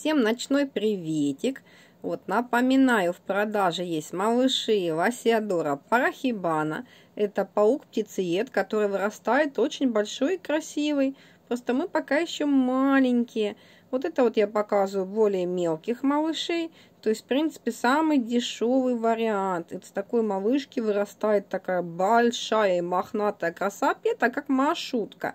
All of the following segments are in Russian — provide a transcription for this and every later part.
Всем ночной приветик. Вот, напоминаю, в продаже есть малыши Васиадора парахибана. Это паук-птицеед, который вырастает очень большой и красивый. Просто мы пока еще маленькие. Вот это вот я показываю более мелких малышей. То есть, в принципе, самый дешевый вариант. Из такой малышки вырастает такая большая и мохнатая красопета, как маршрутка.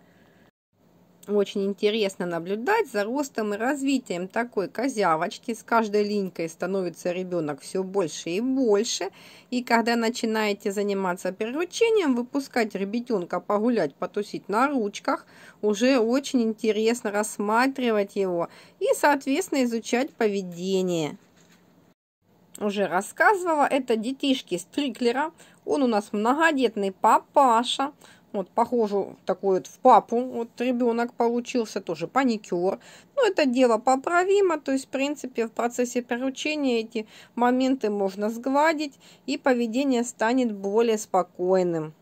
Очень интересно наблюдать за ростом и развитием такой козявочки. С каждой линькой становится ребенок все больше и больше. И когда начинаете заниматься приручением, выпускать ребятенка погулять, потусить на ручках, уже очень интересно рассматривать его и, соответственно, изучать поведение уже рассказывала, это детишки Стриклера. Он у нас многодетный папаша. Вот, похожу такой вот в папу. Вот ребенок получился тоже паникер. Но ну, это дело поправимо. То есть, в принципе, в процессе поручения эти моменты можно сгладить. И поведение станет более спокойным.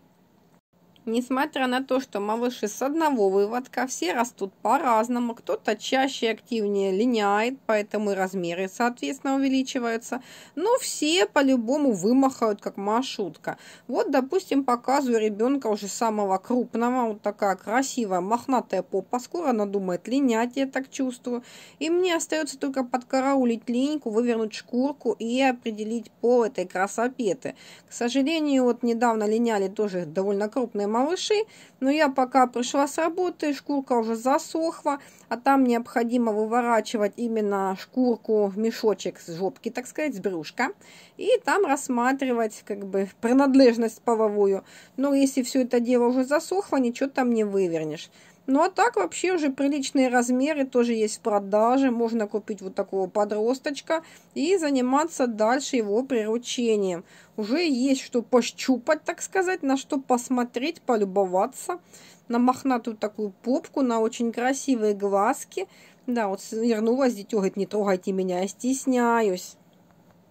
Несмотря на то, что малыши с одного выводка все растут по-разному, кто-то чаще и активнее линяет, поэтому и размеры, соответственно, увеличиваются, но все по-любому вымахают, как маршрутка. Вот, допустим, показываю ребенка уже самого крупного, вот такая красивая мохнатая попа, скоро она думает линять, я так чувствую, и мне остается только подкараулить линьку, вывернуть шкурку и определить пол этой красопеты. К сожалению, вот недавно линяли тоже довольно крупные малышей, но я пока пришла с работы, шкурка уже засохла, а там необходимо выворачивать именно шкурку в мешочек с жопки, так сказать, с брюшка, и там рассматривать как бы принадлежность половую. Но если все это дело уже засохло, ничего там не вывернешь. Ну а так вообще уже приличные размеры тоже есть в продаже. Можно купить вот такого подросточка и заниматься дальше его приручением. Уже есть что пощупать, так сказать, на что посмотреть, полюбоваться. На мохнатую такую попку, на очень красивые глазки. Да, вот свернулась, дитё говорит, не трогайте меня, я стесняюсь.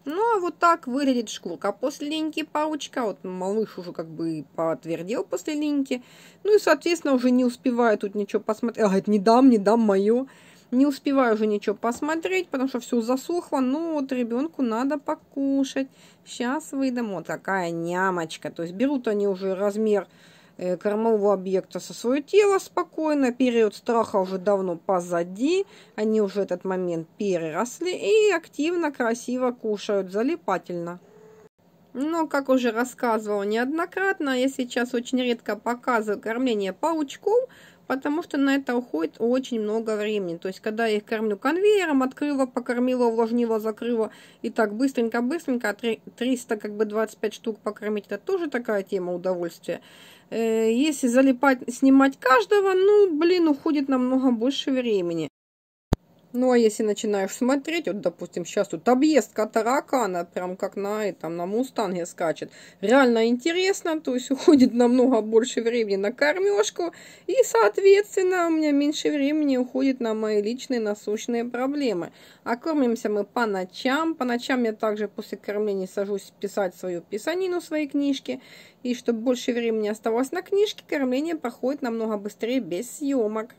Ну, а вот так выглядит шкурка после линьки паучка Вот малыш уже как бы подтвердил после линьки. Ну и, соответственно, уже не успеваю тут ничего посмотреть. А, говорит, не дам, не дам мое. Не успеваю уже ничего посмотреть, потому что все засохло. Ну, вот ребенку надо покушать. Сейчас выдам. Вот такая нямочка. То есть берут они уже размер Э, кормового объекта со свое тело спокойно. Период страха уже давно позади. Они уже этот момент переросли и активно, красиво кушают, залипательно. Но, ну, как уже рассказывала неоднократно, я сейчас очень редко показываю кормление паучков, потому что на это уходит очень много времени. То есть, когда я их кормлю конвейером, открыла, покормила, увлажнила, закрыла, и так быстренько-быстренько, 300, а как бы 25 штук покормить, это тоже такая тема удовольствия. Э, если залипать, снимать каждого, ну, блин, уходит намного больше времени. Ну, а если начинаешь смотреть, вот, допустим, сейчас тут объездка таракана, прям как на этом, на мустанге скачет. Реально интересно, то есть уходит намного больше времени на кормежку, и, соответственно, у меня меньше времени уходит на мои личные насущные проблемы. А кормимся мы по ночам. По ночам я также после кормления сажусь писать свою писанину, свои книжки. И чтобы больше времени оставалось на книжке, кормление проходит намного быстрее без съемок.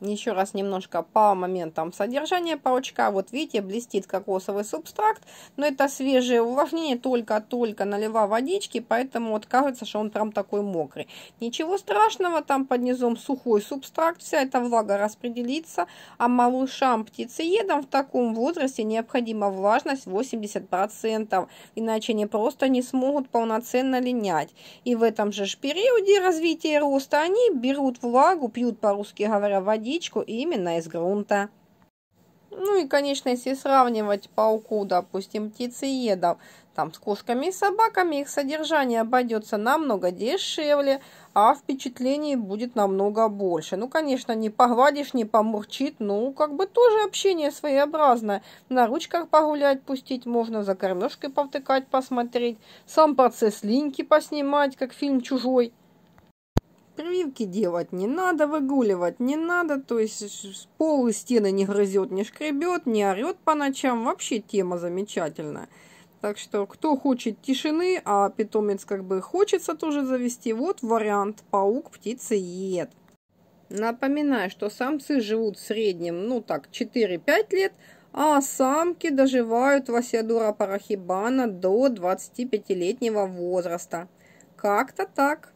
Еще раз немножко по моментам содержания паучка. Вот видите, блестит кокосовый субстракт, но это свежее увлажнение, только-только налива водички, поэтому вот кажется, что он прям такой мокрый. Ничего страшного, там под низом сухой субстракт, вся эта влага распределится, а малышам птицеедам в таком возрасте необходима влажность 80%, иначе они просто не смогут полноценно линять. И в этом же периоде развития роста они берут влагу, пьют по-русски говоря водичку, водичку именно из грунта. Ну и, конечно, если сравнивать пауку, допустим, птицеедов, там с кошками и собаками их содержание обойдется намного дешевле, а впечатлений будет намного больше. Ну, конечно, не погладишь, не помурчит, ну, как бы тоже общение своеобразное. На ручках погулять пустить можно, за кормежкой повтыкать, посмотреть, сам процесс линьки поснимать, как фильм «Чужой» прививки делать не надо, выгуливать не надо, то есть пол и стены не грызет, не шкребет, не орет по ночам, вообще тема замечательная. Так что, кто хочет тишины, а питомец как бы хочется тоже завести, вот вариант паук, птица, ед. Напоминаю, что самцы живут в среднем, ну так, 4-5 лет, а самки доживают васиадура парахибана до 25-летнего возраста. Как-то так.